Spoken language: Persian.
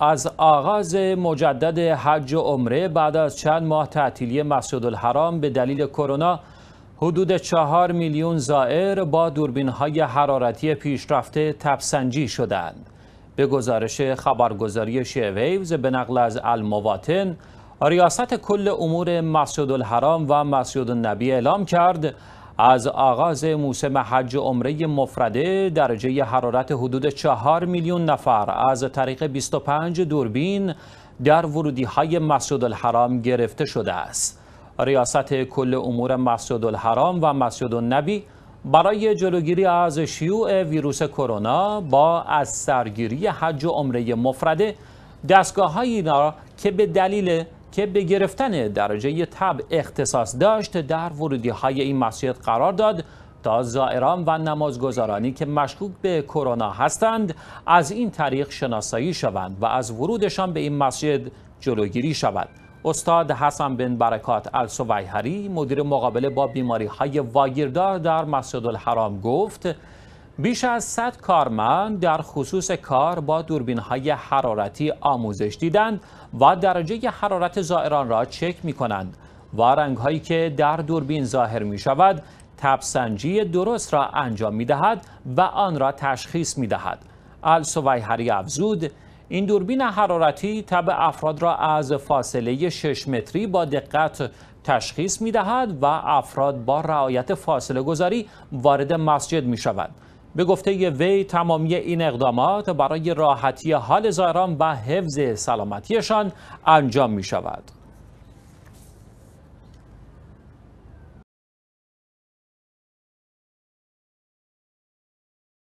از آغاز مجدد حج و عمره بعد از چند ماه تعطیلی مسجد الحرام به دلیل کرونا حدود چهار میلیون زائر با دوربین های حرارتی پیشرفته تبسنجی شدند. به گزارش خبرگزاری شیویوز به نقل از المواطن ریاست کل امور مسجد الحرام و مسجد النبی اعلام کرد از آغاز موسم حج عمره مفرده درجه حرارت حدود 4 میلیون نفر از طریق 25 دوربین در ورودی های مسجد الحرام گرفته شده است. ریاست کل امور مسجد الحرام و مسجد النبی برای جلوگیری از شیوع ویروس کرونا با از سرگیری حج عمره مفرده دستگاه هایی را که به دلیل که به گرفتن درجه تب اختصاص داشت در ورودی های این مسجد قرار داد تا زائران و نمازگزارانی که مشکوک به کرونا هستند از این طریق شناسایی شوند و از ورودشان به این مسجد جلوگیری شود استاد حسن بن برکات السویحری مدیر مقابله با بیماری های واگیردار در مسجد الحرام گفت بیش از 100 کارمند در خصوص کار با دوربین های حرارتی آموزش دیدند و درجه حرارت زائران را چک می کنند و رنگ هایی که در دوربین ظاهر می شود تبسنجی درست را انجام می دهد و آن را تشخیص می دهد السویحری افزود این دوربین حرارتی تب افراد را از فاصله 6 متری با دقت تشخیص می دهد و افراد با رعایت فاصله گذاری وارد مسجد می شود. به گفته وی تمامی این اقدامات برای راحتی حال زائران و حفظ سلامتیشان انجام می شود.